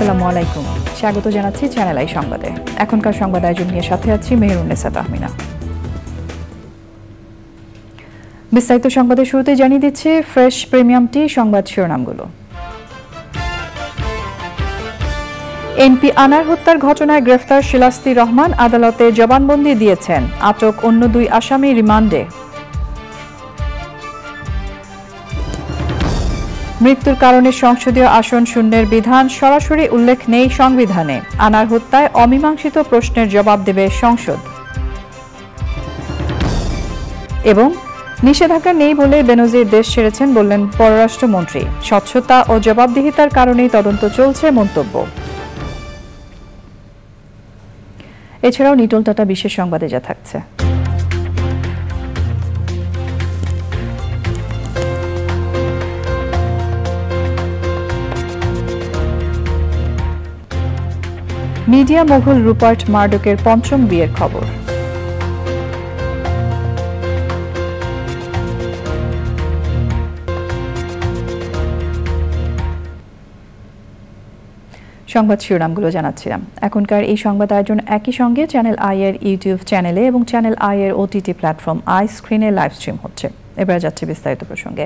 আসসালামু আলাইকুম স্বাগত জানাচ্ছি চ্যানেল আই সংবাদে এখনকার সংবাদ আয়োজন নিয়ে সাথে আছি মেহরুন্নেসা তাহমিনা বিস্তারিত সংবাদের শুরুতে জানিয়ে দিচ্ছে ফ্রেশ প্রিমিয়ামটি সংবাদ শিরোনামগুলো এনপি আনার হত্যার ঘটনায় গ্রেফতার শিলাস্তি রহমান আদালতে জবানবন্দি দিয়েছেন আটক অন্য দুই আসামি রিমান্ডে মৃত্যুর কারণে সংসদীয় আসন শূন্যের বিধান সরাসরি উল্লেখ নেই সংবিধানে আনার হত্যায় অমীমাংসিত প্রশ্নের জবাব দেবে সংসদ এবং নিষেধাজ্ঞা নেই বলে বেনজির দেশ ছেড়েছেন বললেন পররাষ্ট্রমন্ত্রী স্বচ্ছতা ও জবাবদিহিতার কারণেই তদন্ত চলছে মন্তব্য এছাড়াও নিটল টাটা বিশেষ সংবাদে যা থাকছে মিডিয়া মোঘল রুপার্ট মার্ডকের পঞ্চম বিয়ের খবর সংবাদ শিরোনামগুলো জানাচ্ছিলাম এখনকার এই সংবাদ আয়োজন একই সঙ্গে চ্যানেল আই এর ইউটিউব চ্যানেলে এবং চ্যানেল আই এর ওটিটি প্ল্যাটফর্ম আই স্ক্রিনে লাইভ স্ট্রিম হচ্ছে এবার যাচ্ছে বিস্তারিত প্রসঙ্গে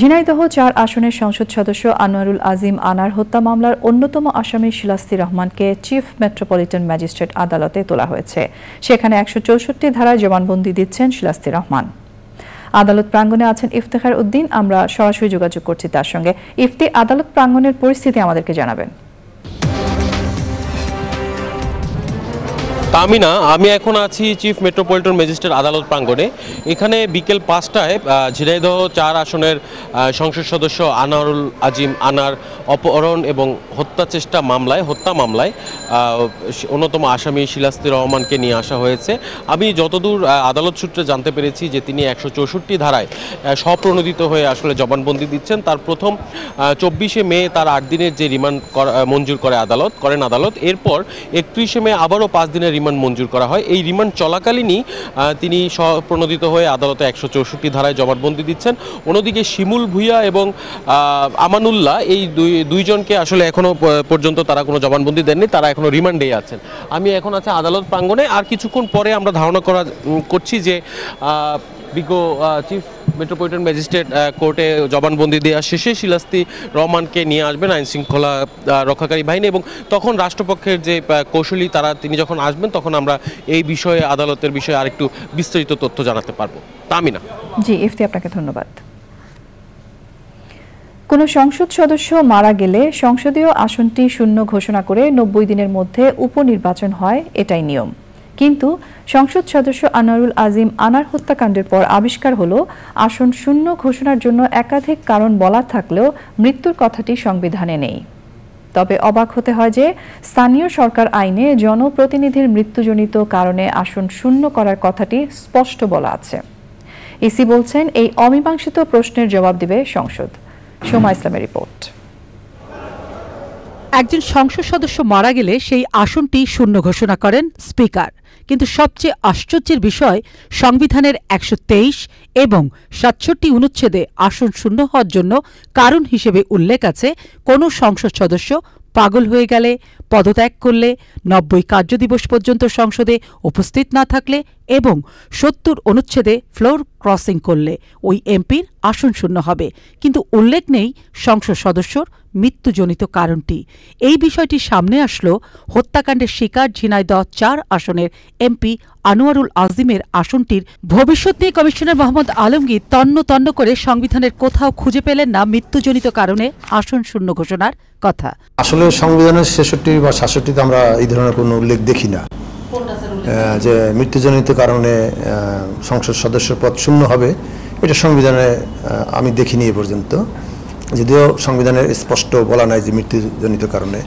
ঝিনাইদহ চার আসনের সংসদ সদস্য আনোয়ারুল আজিম আনার হত্যা মামলার অন্যতম আসামি শিলাস্তি রহমানকে চিফ মেট্রোপলিটন ম্যাজিস্ট্রেট আদালতে তোলা হয়েছে সেখানে একশো চৌষট্টি ধারায় জবানবন্দি দিচ্ছেন শিলাস্তি রহমান আদালত প্রাঙ্গনে আছেন ইফতেখার উদ্দিন আমরা সরাসরি যোগাযোগ করছি তার সঙ্গে ইফতি আদালত প্রাঙ্গনের পরিস্থিতি আমাদেরকে জানাবেন তামিনা আমি এখন আছি চিফ মেট্রোপলিটন ম্যাজিস্ট্রেট আদালত প্রাঙ্গণে এখানে বিকেল পাঁচটায় ঝিনাইদহ চার আসনের সংসদ সদস্য আনারুল আজিম আনার অপহরণ এবং হত্যা চেষ্টা মামলায় হত্যা মামলায় অন্যতম আসামি শিলাস্তি রহমানকে নিয়ে আসা হয়েছে আমি যতদূর আদালত সূত্রে জানতে পেরেছি যে তিনি একশো চৌষট্টি ধারায় স্বপ্রণোদিত হয়ে আসলে জবানবন্দি দিচ্ছেন তার প্রথম চব্বিশে মে তার আট দিনের যে রিমান্ড মঞ্জুর করে আদালত করেন আদালত এরপর একত্রিশে মে আবারও পাঁচ দিনের রিমান্ড মঞ্জুর করা হয় এই রিমান্ড চলাকালীনই তিনি প্রণোদিত হয়ে আদালতে একশো চৌষট্টি ধারায় জবানবন্দি দিচ্ছেন অন্যদিকে শিমুল ভুইয়া এবং আমানুল্লাহ এই দুই দুইজনকে আসলে এখনও পর্যন্ত তারা কোনো জবানবন্দি দেননি তারা এখনও রিমান্ডেই আছেন আমি এখন আছে আদালত প্রাঙ্গনে আর কিছুক্ষণ পরে আমরা ধারণা করা করছি যে বিজ্ঞ চিফ মেট্রোপলিটন ম্যাজিস্ট্রেট কোর্টে জবানবন্দি দেওয়া শেষে শিলাস্তি রহমানকে নিয়ে আসবেন আইন শৃঙ্খলা রক্ষাকারী বাহিনী এবং তখন রাষ্ট্রপক্ষের যে কৌশলী তারা তিনি যখন আসবেন তখন আমরা এই বিষয়ে আদালতের বিষয়ে আরেকটু বিস্তারিত তথ্য জানাতে পারবো তামিনা জি এফতি আপনাকে ধন্যবাদ কোনো সংসদ সদস্য মারা গেলে সংসদীয় আসনটি শূন্য ঘোষণা করে নব্বই দিনের মধ্যে উপনির্বাচন হয় এটাই নিয়ম কিন্তু সংসদ সদস্য আনারুল আজিম আনার হত্যাকাণ্ডের পর আবিষ্কার হলো আসন শূন্য ঘোষণার জন্য একাধিক কারণ বলা থাকলেও মৃত্যুর কথাটি সংবিধানে নেই তবে অবাক হতে হয় যে স্থানীয় সরকার আইনে জনপ্রতিনিধির মৃত্যুজনিত কারণে আসন শূন্য করার কথাটি স্পষ্ট বলা আছে ইসি বলছেন এই অমীমাংসিত প্রশ্নের জবাব দিবে সংসদ সোমা ইসলামের রিপোর্ট একজন সংসদ সদস্য মারা গেলে সেই আসনটি শূন্য ঘোষণা করেন স্পিকার কিন্তু সবচেয়ে আশ্চর্যের বিষয় সংবিধানের একশো এবং সাতষট্টি অনুচ্ছেদে আসন শূন্য হওয়ার জন্য কারণ হিসেবে উল্লেখ আছে কোনো সংসদ সদস্য পাগল হয়ে গেলে পদত্যাগ করলে নব্বই কার্যদিবস পর্যন্ত সংসদে উপস্থিত না থাকলে এবং সত্তর অনুচ্ছেদে ফ্লোর ক্রসিং করলে ওই এমপির আসন শূন্য হবে কিন্তু উল্লেখ নেই সংসদ সদস্যর মৃত্যুজনিত কারণটি এই বিষয়টি সামনে আসলো হত্যাকাণ্ডের শিকার ঝিনাইদহ চার আসনের এমপি আনোয়ারুল আজিমের আসনটির ভবিষ্যৎ নিয়ে কমিশনার মোহাম্মদ আলমগীর তন্ন তন্ন করে সংবিধানের কোথাও খুঁজে পেলেন না মৃত্যুজনিত কারণে আসন শূন্য ঘোষণার কথা আসলে সংবিধানের ছেষট্টি বা সাতষট্টিতে আমরা এই ধরনের কোনো উল্লেখ দেখি না যে মৃত্যুজনিত কারণে সংসদ সদস্যের পদ শূন্য হবে এটা সংবিধানে আমি দেখিনি এ পর্যন্ত যদিও সংবিধানে স্পষ্ট বলা নাই যে মৃত্যুজনিত কারণে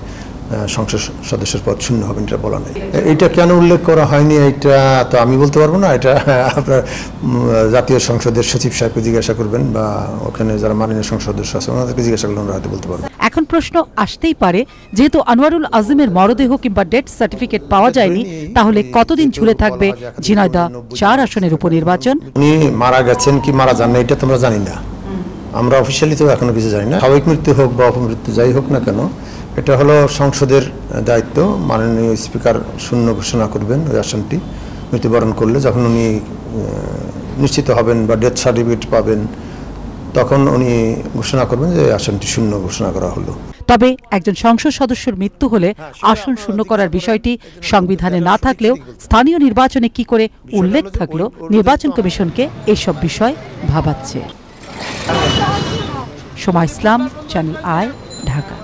সংসদ সদস্যের পদ শূন্য হবে এটা বলা নাই এটা কেন উল্লেখ করা হয়নি এটা তো আমি বলতে পারবো না এটা আপনার জাতীয় সংসদের সচিব সাহেবকে জিজ্ঞাসা করবেন বা ওখানে যারা মাননীয় সংসদ সদস্য আছে ওনাদেরকে জিজ্ঞাসা করলে ওনারা হয়তো বলতে পারবেন এখন প্রশ্ন আসতেই পারে যেহেতু আনোয়ারুল আজিমের মরদেহ কিংবা ডেথ সার্টিফিকেট পাওয়া যায়নি তাহলে কতদিন ঝুলে থাকবে ঝিনাইদা চার আসনের উপনির্বাচন উনি মারা গেছেন কি মারা যান না এটা তোমরা জানি না আমরা অফিসিয়ালি তো এখনো কিছু জানি না স্বাভাবিক মৃত্যু হোক বা অপমৃত্যু যাই হোক না কেন এটা হলো সংসদের দায়িত্ব মাননীয় স্পিকার শূন্য ঘোষণা করবেন ওই আসনটি মৃত্যুবরণ করলে যখন উনি নিশ্চিত হবেন বা ডেথ সার্টিফিকেট পাবেন তখন উনি ঘোষণা করবেন যে আসনটি শূন্য ঘোষণা করা হলো তবে একজন সংসদ সদস্যের মৃত্যু হলে হ্যাঁ, আসন শূন্য করার বিষয়টি সংবিধানে না থাকলেও স্থানীয় নির্বাচনে কি করে উল্লেখ থাকলো নির্বাচন কমিশনকে এসব বিষয় ভাবাচ্ছে সোমা ইসলাম চ্যানেল আয় ঢাকা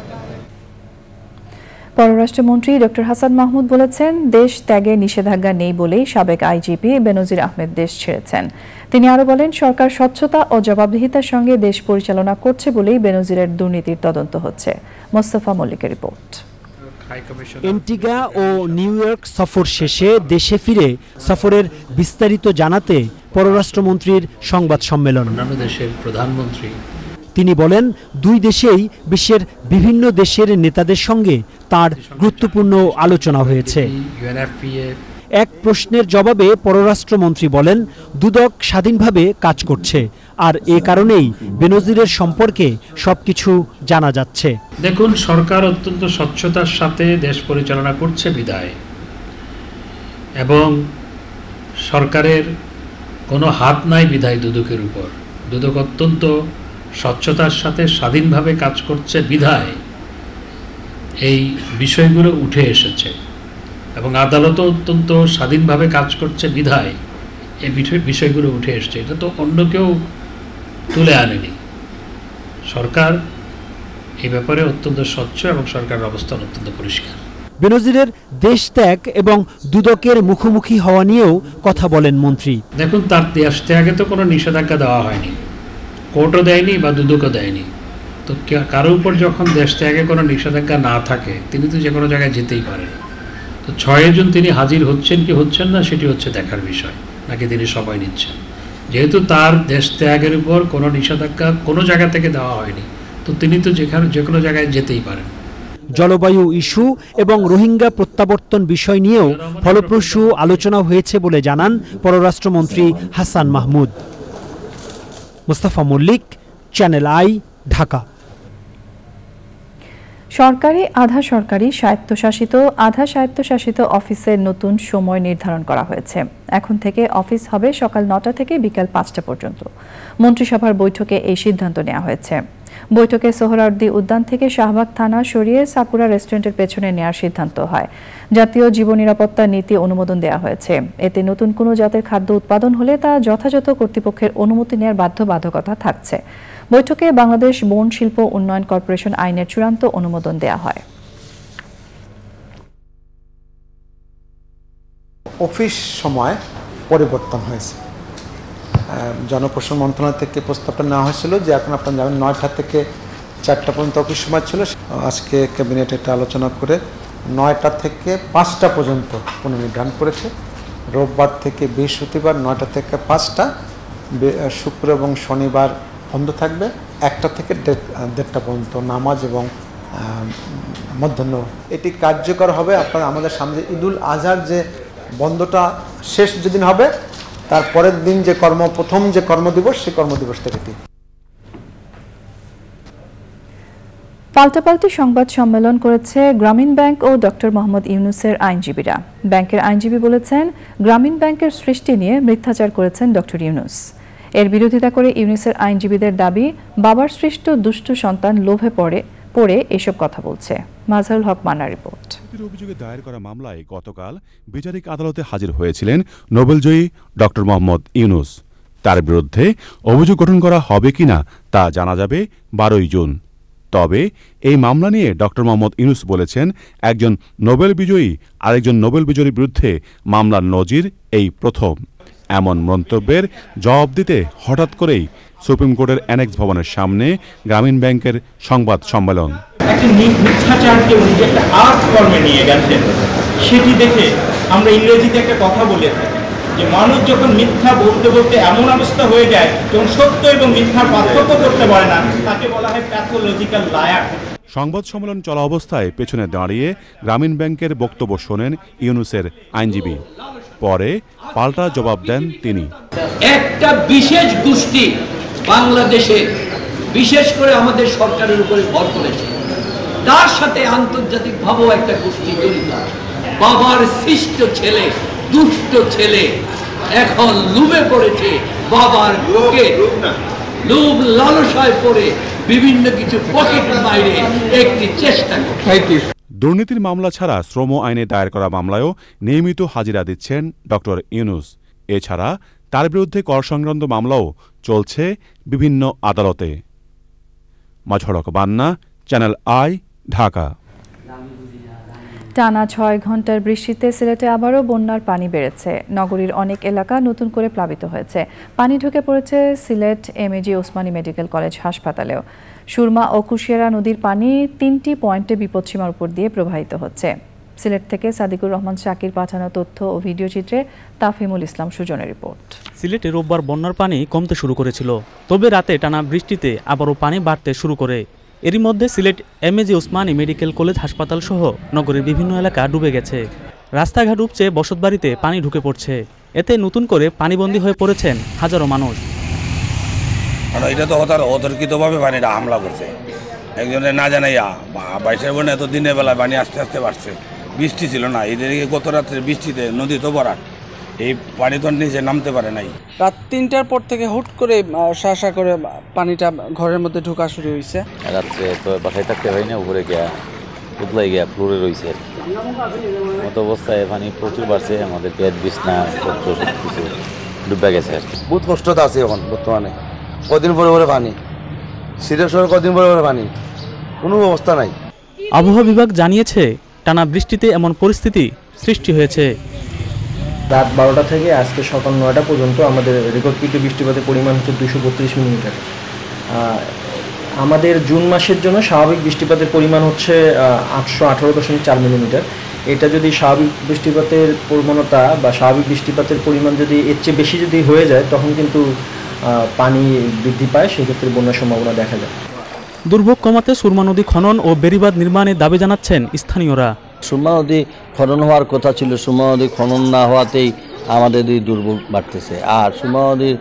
পররাষ্ট্রমন্ত্রী ড হাসান মাহমুদ বলেছেন দেশ ত্যাগে নিষেধাজ্ঞা নেই বলেই সাবেক আইজিপি বেনজির আহমেদ দেশ ছেড়েছেন তিনি আরও বলেন সরকার স্বচ্ছতা ও জবাবদিহিতার সঙ্গে দেশ পরিচালনা করছে বলেই বেনজিরের দুর্নীতির তদন্ত হচ্ছে মোস্তফা মল্লিকের রিপোর্ট এন্টিগা ও নিউ ইয়র্ক সফর শেষে দেশে ফিরে সফরের বিস্তারিত জানাতে পররাষ্ট্রমন্ত্রীর সংবাদ সম্মেলন অন্যান্য দেশের প্রধানমন্ত্রী তিনি বলেন দুই দেশেই বিশ্বের বিভিন্ন দেশের নেতাদের সঙ্গে তার গুরুত্বপূর্ণ আলোচনা হয়েছে এক প্রশ্নের জবাবে পররাষ্ট্রমন্ত্রী বলেন দুদক স্বাধীনভাবে কাজ করছে আর এ কারণেই বেনজিরের সম্পর্কে সবকিছু জানা যাচ্ছে দেখুন সরকার অত্যন্ত স্বচ্ছতার সাথে দেশ পরিচালনা করছে বিদায় এবং সরকারের কোনো হাত নাই বিধায় দুদকের উপর দুদক অত্যন্ত স্বচ্ছতার সাথে স্বাধীনভাবে কাজ করছে বিধায় এই বিষয়গুলো উঠে এসেছে এবং আদালতও অত্যন্ত স্বাধীনভাবে কাজ করছে বিধায় এই বিষয়গুলো উঠে এসছে এটা তো অন্য কেউ তুলে আনেনি সরকার এই ব্যাপারে অত্যন্ত স্বচ্ছ এবং সরকারের অবস্থান অত্যন্ত পরিষ্কার বেনজিরের দেশত্যাগ এবং দুদকের মুখোমুখি হওয়া নিয়েও কথা বলেন মন্ত্রী দেখুন তার দেশ ত্যাগে তো কোনো নিষেধাজ্ঞা দেওয়া হয়নি কোর্টও দেয়নি বা দুদকও দেয়নি তো কারো উপর যখন দেশ ত্যাগে কোনো নিষেধাজ্ঞা না থাকে তিনি তো যে কোনো জায়গায় যেতেই পারেন তো ছয় জন তিনি হাজির হচ্ছেন কি হচ্ছেন না সেটি হচ্ছে দেখার বিষয় নাকি তিনি সবাই নিচ্ছেন যেহেতু তার দেশ ত্যাগের উপর কোনো নিষেধাজ্ঞা কোনো জায়গা থেকে দেওয়া হয়নি তো তিনি তো যেখানে যে কোনো জায়গায় যেতেই পারেন জলবায়ু ইস্যু এবং রোহিঙ্গা প্রত্যাবর্তন বিষয় নিয়েও ফলপ্রসূ আলোচনা হয়েছে বলে জানান পররাষ্ট্রমন্ত্রী হাসান মাহমুদ মুস্তাফা মল্লিক চ্যানেল আই ঢাকা সরকারি আধা সরকারি স্বায়ত্তশাসিত আধা স্বায়ত্তশাসিত অফিসের নতুন সময় নির্ধারণ করা হয়েছে এখন থেকে অফিস হবে সকাল নটা থেকে বিকাল পাঁচটা পর্যন্ত মন্ত্রিসভার বৈঠকে এই সিদ্ধান্ত নেওয়া হয়েছে বৈঠকে সোহরাউদ্দি উদ্যান থেকে শাহবাগ থানা সরিয়ে সাকুরা রেস্টুরেন্টের পেছনে নেওয়ার সিদ্ধান্ত হয় জাতীয় জীব নিরাপত্তা নীতি অনুমোদন দেওয়া হয়েছে এতে নতুন কোনো জাতের খাদ্য উৎপাদন হলে তা যথাযথ কর্তৃপক্ষের অনুমতি নেওয়ার বাধ্যবাধকতা থাকছে বৈঠকে বাংলাদেশ বন শিল্প উন্নয়ন কর্পোরেশন আইনের চূড়ান্ত অনুমোদন দেওয়া হয় অফিস সময় পরিবর্তন হয়েছে জনপোষণ মন্ত্রণালয় থেকে প্রস্তাবটা নেওয়া হয়েছিল যে এখন আপনার যাবেন নয়টা থেকে চারটা পর্যন্ত অফিস সময় ছিল আজকে ক্যাবিনেট একটা আলোচনা করে নয়টা থেকে পাঁচটা পর্যন্ত পুনর্নির্ধারণ করেছে রোববার থেকে বৃহস্পতিবার নয়টা থেকে পাঁচটা শুক্র এবং শনিবার বন্ধ থাকবে একটা থেকে দেড়টা পর্যন্ত নামাজ এবং মধ্যাহ্ন এটি কার্যকর হবে আপনার আমাদের সামনে ঈদুল আজহার যে বন্ধটা শেষ যেদিন হবে তার পরের দিন যে কর্ম প্রথম যে কর্মদিবস সে কর্মদিবস থেকে তিন পাল্টাপাল্টি সংবাদ সম্মেলন করেছে গ্রামীণ ব্যাংক ও ডক্টর মোহাম্মদ ইউনুসের আইনজীবীরা ব্যাংকের আইনজীবী বলেছেন গ্রামীণ ব্যাংকের সৃষ্টি নিয়ে মিথ্যাচার করেছেন ডক্টর ইউনুস এর বিরোধিতা করে ইউনুসের আইনজীবীদের দাবি বাবার সৃষ্ট দুষ্ট সন্তান লোভে পড়ে পড়ে এসব কথা বলছে মাজহারুল হক মানা রিপোর্ট দুর্নীতির অভিযোগে দায়ের করা মামলায় গতকাল বিচারিক আদালতে হাজির হয়েছিলেন নোবেলজয়ী ডক্টর মোহাম্মদ ইউনুস তার বিরুদ্ধে অভিযোগ গঠন করা হবে কিনা তা জানা যাবে বারোই জুন তবে এই মামলা নিয়ে ডক্টর মোহাম্মদ ইউনুস বলেছেন একজন নোবেল বিজয়ী আরেকজন নোবেল বিজয়ীর বিরুদ্ধে মামলার নজির এই প্রথম এমন মন্তব্যের জবাব দিতে হঠাৎ করেই সুপ্রিম কোর্টের অ্যানেক্স ভবনের সামনে গ্রামীণ ব্যাংকের সংবাদ সম্মেলন সেটি দেখে আমরা ইংরেজিতে একটা কথা বলে থাকি যে মানুষ যখন মিথ্যা বলতে বলতে এমন অবস্থা হয়ে যায় তখন সত্য এবং মিথ্যার পার্থক্য করতে পারে না তাকে বলা হয় প্যাথোলজিক্যাল লায়ার সংবাদ সম্মেলন চলা অবস্থায় পেছনে দাঁড়িয়ে গ্রামীণ ব্যাংকের বক্তব্য শোনেন ইউনুসের আইনজীবী পরে পাল্টা জবাব দেন তিনি একটা বিশেষ গোষ্ঠী বাংলাদেশে বিশেষ করে আমাদের সরকারের উপরে ভর করেছে তার সাথে আন্তর্জাতিকভাবেও একটা গোষ্ঠী জড়িত বাবার সৃষ্ট ছেলে দুষ্ট ছেলে এখন লুবে পড়েছে বাবার লোকে লোভ লালসায় পড়ে বিভিন্ন কিছু পকেট বাইরে একটি চেষ্টা করে দুর্নীতির মামলা ছাড়া শ্রম আইনে দায়ের করা মামলায়ও নিয়মিত হাজিরা দিচ্ছেন ডক্টর ইউনুস এছাড়া তার বিরুদ্ধে কর সংক্রান্ত মামলাও চলছে বিভিন্ন আদালতে মাঝড়ক বান্না চ্যানেল আই ঢাকা টানা ছয় ঘন্টার বৃষ্টিতে সিলেটে আবারও বন্যার পানি বেড়েছে নগরীর অনেক এলাকা নতুন করে প্লাবিত হয়েছে পানি ঢুকে পড়েছে Sylhet M A G Osmani medical college হাসপাতালেও সুরমা ও কুশিয়ারা নদীর পানি তিনটি পয়েন্টে বিপদসীমার উপর দিয়ে প্রবাহিত হচ্ছে সিলেট থেকে সাদিকুর রহমান শাকির পাঠানো তথ্য ও ভিডিও চিত্রে তাফিমুল ইসলাম সুজনের রিপোর্ট সিলেটে রোববার বন্যার পানি কমতে শুরু করেছিল তবে রাতে টানা বৃষ্টিতে আবারও পানি বাড়তে শুরু করে এরই মধ্যে Sylhet M A G Osmani medical college হাসপাতাল সহ নগরের বিভিন্ন এলাকা ডুবে গেছে রাস্তাঘাট উপচে বসতবাড়িতে পানি ঢুকে পড়ছে এতে নতুন করে পানিবন্দী হয়ে পড়েছেন হাজারো মানুষ এটা তো হতার অতর্কিতভাবে পানিটা হামলা করছে একজনের না জানাইয়া বাইশের বোন এত দিনের বেলা পানি আস্তে আস্তে বাড়ছে বৃষ্টি ছিল না এদের গত রাত্রে বৃষ্টিতে নদী তো ভরাট এই পানি তো নিচে নামতে পারে নাই রাত তিনটার পর থেকে হুট করে শাসা করে পানিটা ঘরের মধ্যে ঢুকা শুরু হয়েছে রাত্রে তো বাসায় থাকতে হয় না উপরে গিয়া উদলাই গিয়া ফ্লোরে রয়েছে মতো অবস্থায় পানি প্রচুর বাড়ছে আমাদের পেট বিছনা পত্র কিছু ডুবে গেছে আর বহুত কষ্টতে আছে এখন বর্তমানে কদিন পরে পরে পানি সিরেশ্বর কদিন পরে পরে পানি কোনো অবস্থা নাই আবহাওয়া বিভাগ জানিয়েছে টানা বৃষ্টিতে এমন পরিস্থিতি সৃষ্টি হয়েছে রাত বারোটা থেকে আজকে সকাল নয়টা পর্যন্ত আমাদের রেকর্ডকৃত বৃষ্টিপাতের পরিমাণ হচ্ছে দুশো বত্রিশ মিলিমিটার আমাদের জুন মাসের জন্য স্বাভাবিক বৃষ্টিপাতের পরিমাণ হচ্ছে আটশো আঠারো দশমিক চার মিলিমিটার এটা যদি স্বাভাবিক বৃষ্টিপাতের প্রবণতা বা স্বাভাবিক বৃষ্টিপাতের পরিমাণ যদি এর চেয়ে বেশি যদি হয়ে যায় তখন কিন্তু পানি বৃদ্ধি পায় সেক্ষেত্রে বন্যার সম্ভাবনা দেখা যায় দুর্ভোগ কমাতে সুরমা নদী খনন ও বেরিবাদ নির্মাণের দাবি জানাচ্ছেন স্থানীয়রা সুরমা নদী খনন হওয়ার কথা ছিল সুরমা নদী খনন না হওয়াতেই আমাদের এই দুর্ভোগ বাড়তেছে আর সুরমা নদীর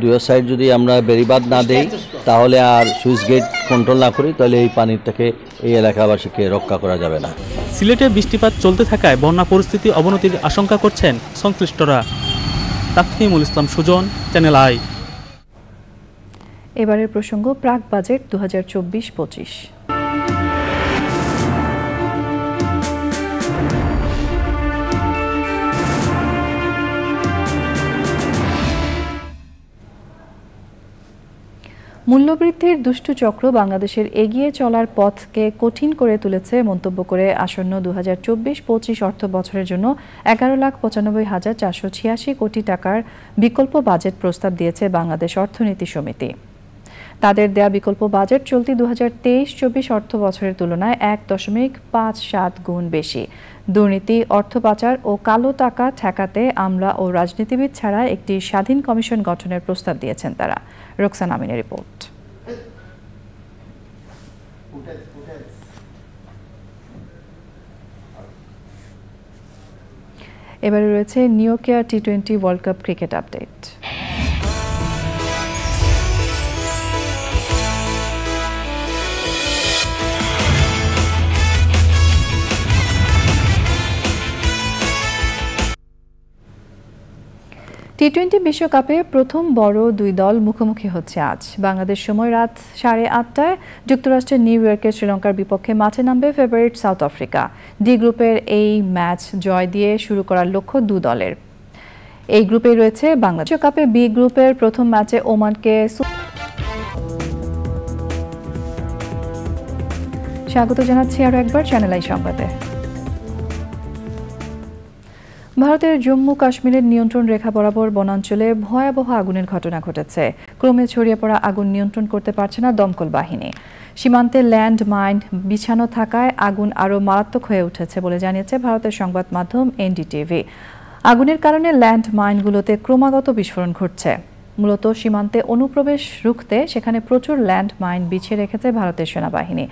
দুই সাইড যদি আমরা বেরিবাদ না দেই তাহলে আর সুইচ গেট কন্ট্রোল না করি তাহলে এই পানির থেকে এই এলাকাবাসীকে রক্ষা করা যাবে না সিলেটে বৃষ্টিপাত চলতে থাকায় বন্যা পরিস্থিতি অবনতির আশঙ্কা করছেন সংশ্লিষ্টরা তাফিমুল ইসলাম সুজন চ্যানেল আই এবারের প্রসঙ্গ প্রাক বাজেট দু হাজার চব্বিশ পঁচিশ মূল্যবৃদ্ধির দুষ্টুচক্র বাংলাদেশের এগিয়ে চলার পথকে কঠিন করে তুলেছে মন্তব্য করে আসন্ন দু হাজার চব্বিশ পঁচিশ অর্থ বছরের জন্য এগারো লাখ পঁচানব্বই হাজার চারশো ছিয়াশি কোটি টাকার বিকল্প বাজেট প্রস্তাব দিয়েছে বাংলাদেশ অর্থনীতি সমিতি তাদের দেয়া বিকল্প বাজেট চলতি দু হাজার তেইশ চব্বিশ অর্থ বছরের তুলনায় এক দশমিক পাঁচ সাত গুণ বেশি দুর্নীতি অর্থ পাচার ও কালো টাকা ঠেকাতে আমলা ও রাজনীতিবিদ ছাড়া একটি স্বাধীন কমিশন গঠনের প্রস্তাব দিয়েছেন তারা রোকসান আমিনের রিপোর্ট এবারে রয়েছে new care T twenty world cup cricket update T twenty বিশ্বকাপে প্রথম বড় দুই দল মুখোমুখি হচ্ছে আজ বাংলাদেশ সময় রাত সাড়ে আটটায় যুক্তরাষ্ট্রের নিউ ইয়র্কে শ্রীলঙ্কার বিপক্ষে মাঠে নামবে ফেভারিট সাউথ আফ্রিকা ডি গ্রুপের এই ম্যাচ জয় দিয়ে শুরু করার লক্ষ্য দু দলের এই গ্রুপে রয়েছে বাংলাদেশ বিশ্বকাপে বি গ্রুপের প্রথম ম্যাচে ওমানকে স্বাগত জানাচ্ছি আরও একবার চ্যানেল আই সংবাদে ভারতের জম্মু কাশ্মীরের নিয়ন্ত্রণ রেখা বরাবর বনাঞ্চলে ভয়াবহ আগুনের ঘটনা ঘটেছে ক্রমে ছড়িয়ে পড়া আগুন নিয়ন্ত্রণ করতে পারছে না দমকল বাহিনী সীমান্তে ল্যান্ড মাইন বিছানো থাকায় আগুন আরও মারাত্মক হয়ে উঠেছে বলে জানিয়েছে ভারতের সংবাদ মাধ্যম এনডিটিভি আগুনের কারণে ল্যান্ড মাইনগুলোতে ক্রমাগত বিস্ফোরণ ঘটছে মূলত সীমান্তে অনুপ্রবেশ রুখতে সেখানে প্রচুর ল্যান্ড মাইন বিছিয়ে রেখেছে ভারতের সেনাবাহিনী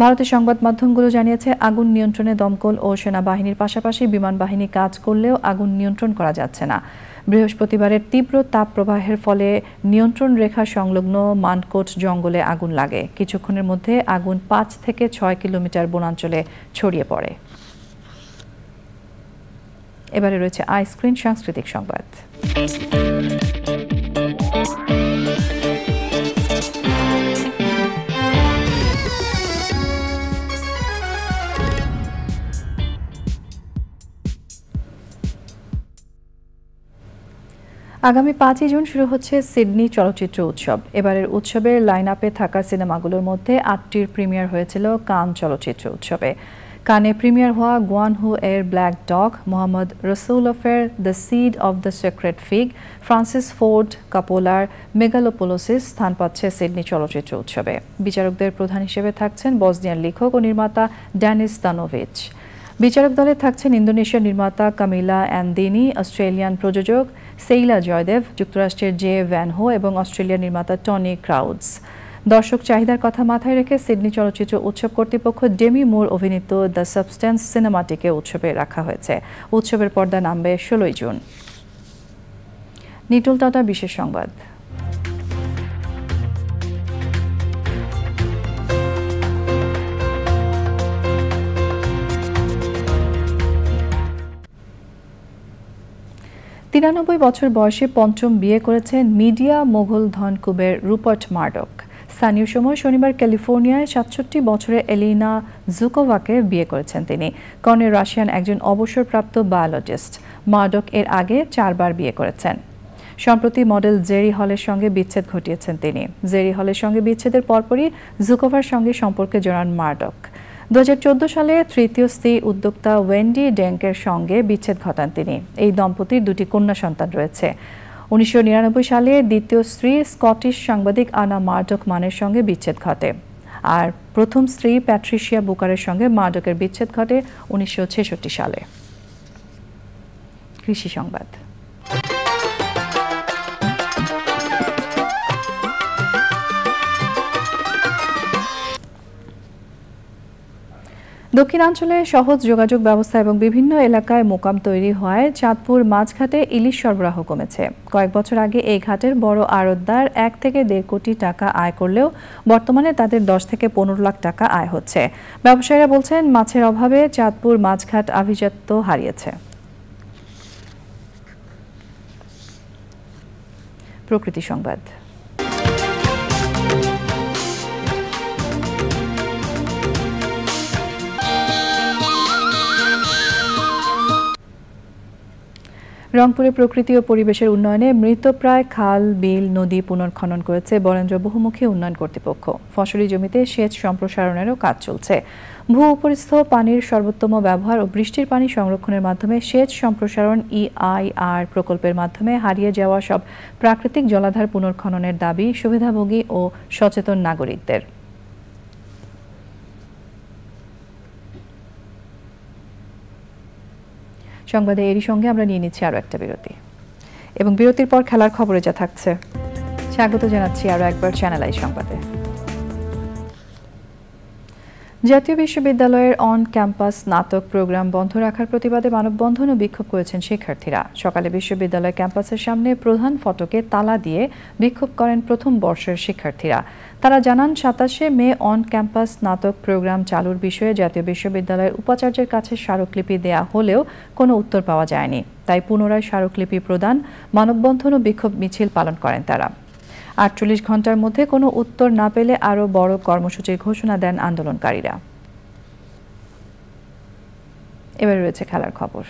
ভারতের সংবাদ মাধ্যমগুলো জানিয়েছে আগুন নিয়ন্ত্রণে দমকল ও সেনাবাহিনীর পাশাপাশি বিমান বাহিনী কাজ করলেও আগুন নিয়ন্ত্রণ করা যাচ্ছে না বৃহস্পতিবারের তীব্র তাপ প্রবাহের ফলে নিয়ন্ত্রণ রেখা সংলগ্ন মানকোট জঙ্গলে আগুন লাগে কিছুক্ষণের মধ্যে আগুন পাঁচ থেকে ছয় কিলোমিটার বনাঞ্চলে ছড়িয়ে পড়ে এবারে রয়েছে আইসক্রিন সাংস্কৃতিক সংবাদ আগামী পাঁচই জুন শুরু হচ্ছে সিডনি চলচ্চিত্র উৎসব এবারের উৎসবের লাইন আপে থাকা সিনেমাগুলোর মধ্যে আটটির প্রিমিয়ার হয়েছিল কান চলচ্চিত্র উৎসবে কানে প্রিমিয়ার হওয়া গুয়ানহু হু এর ব্ল্যাক ডগ মোহাম্মদ অফের the seed of the sacred fig Francis Ford কাপোলার মেগালোপোলোসিস স্থান পাচ্ছে সিডনি চলচ্চিত্র উৎসবে বিচারকদের প্রধান হিসেবে থাকছেন বসনিয়ার লেখক ও নির্মাতা ড্যানিস দানোভিচ বিচারক দলে থাকছেন ইন্দোনেশিয়ার নির্মাতা কামিলা অ্যান্দিনি অস্ট্রেলিয়ান প্রযোজক সেইলা জয়দেব যুক্তরাষ্ট্রের জে ভ্যানহো এবং অস্ট্রেলিয়ার নির্মাতা টনি ক্রাউডস দর্শক চাহিদার কথা মাথায় রেখে সিডনি চলচ্চিত্র উৎসব কর্তৃপক্ষ ডেমি মুর অভিনীত দ্য সাবস্ট্যান্স সিনেমাটিকে উৎসবে রাখা হয়েছে উৎসবের পর্দা নামবে ষোলোই জুন নিটল টাটা বিশেষ সংবাদ তিরানব্বই বছর বয়সে পঞ্চম বিয়ে করেছেন মিডিয়া মোঘল ধনকুবের রুপার্ট মার্ডক স্থানীয় সময় শনিবার ক্যালিফোর্নিয়ায় সাতষট্টি বছরে এলিনা জুকোভাকে বিয়ে করেছেন তিনি কনে রাশিয়ান একজন অবসরপ্রাপ্ত বায়োলজিস্ট মার্ডক এর আগে চারবার বিয়ে করেছেন সম্প্রতি মডেল জেরি হলের সঙ্গে বিচ্ছেদ ঘটিয়েছেন তিনি জেরি হলের সঙ্গে বিচ্ছেদের পরপরই জুকোভার সঙ্গে সম্পর্কে জড়ান মার্ডক দু সালে তৃতীয় স্ত্রী উদ্যোক্তা ওয়েন্ডি ড্যাঙ্কের সঙ্গে বিচ্ছেদ ঘটান তিনি এই দম্পতির দুটি কন্যা সন্তান রয়েছে উনিশশো সালে দ্বিতীয় স্ত্রী স্কটিশ সাংবাদিক আনা মার্ডক মানের সঙ্গে বিচ্ছেদ ঘটে আর প্রথম স্ত্রী প্যাট্রিশিয়া বুকারের সঙ্গে মার্ডকের বিচ্ছেদ ঘটে উনিশশো সালে কৃষি সংবাদ দক্ষিণাঞ্চলে সহজ যোগাযোগ ব্যবস্থা এবং বিভিন্ন এলাকায় মোকাম তৈরি হওয়ায় চাঁদপুর মাঝঘাটে ইলিশ সরবরাহ কমেছে কয়েক বছর আগে এই ঘাটের বড় আড়তদার এক থেকে দেড় কোটি টাকা আয় করলেও বর্তমানে তাদের দশ থেকে পনেরো লাখ টাকা আয় হচ্ছে ব্যবসায়ীরা বলছেন মাছের অভাবে চাঁদপুর মাঝঘাট আভিজাত্য হারিয়েছে প্রকৃতি সংবাদ রংপুরে প্রকৃতি ও পরিবেশের উন্নয়নে মৃতপ্রায় খাল বিল নদী পুনর্খনন করেছে বরেন্দ্র বহুমুখী উন্নয়ন কর্তৃপক্ষ ফসলি জমিতে সেচ সম্প্রসারণেরও কাজ চলছে ভূ উপরিস্থ পানির সর্বোত্তম ব্যবহার ও বৃষ্টির পানি সংরক্ষণের মাধ্যমে সেচ সম্প্রসারণ ইআইআর প্রকল্পের মাধ্যমে হারিয়ে যাওয়া সব প্রাকৃতিক জলাধার পুনর্খননের দাবি সুবিধাভোগী ও সচেতন নাগরিকদের সংবাদে এরই সঙ্গে আমরা নিয়ে নিচ্ছি আরও একটা বিরতি এবং বিরতির পর খেলার খবরে যা থাকছে স্বাগত জানাচ্ছি আরও একবার চ্যানেল আই সংবাদে জাতীয় বিশ্ববিদ্যালয়ের অন ক্যাম্পাস স্নাতক প্রোগ্রাম বন্ধ রাখার প্রতিবাদে মানববন্ধন ও বিক্ষোভ করেছেন শিক্ষার্থীরা সকালে বিশ্ববিদ্যালয় ক্যাম্পাসের সামনে প্রধান ফটকে তালা দিয়ে বিক্ষোভ করেন প্রথম বর্ষের শিক্ষার্থীরা তারা জানান সাতাশে মে অন ক্যাম্পাস স্নাতক প্রোগ্রাম চালুর বিষয়ে জাতীয় বিশ্ববিদ্যালয়ের উপাচার্যের কাছে স্মারকলিপি দেয়া হলেও কোনো উত্তর পাওয়া যায়নি তাই পুনরায় স্মারকলিপি প্রদান মানববন্ধন ও বিক্ষোভ মিছিল পালন করেন তারা আটচল্লিশ ঘন্টার মধ্যে কোনো উত্তর না পেলে আরও বড় কর্মসূচির ঘোষণা দেন আন্দোলনকারীরা এবার রয়েছে খেলার খবর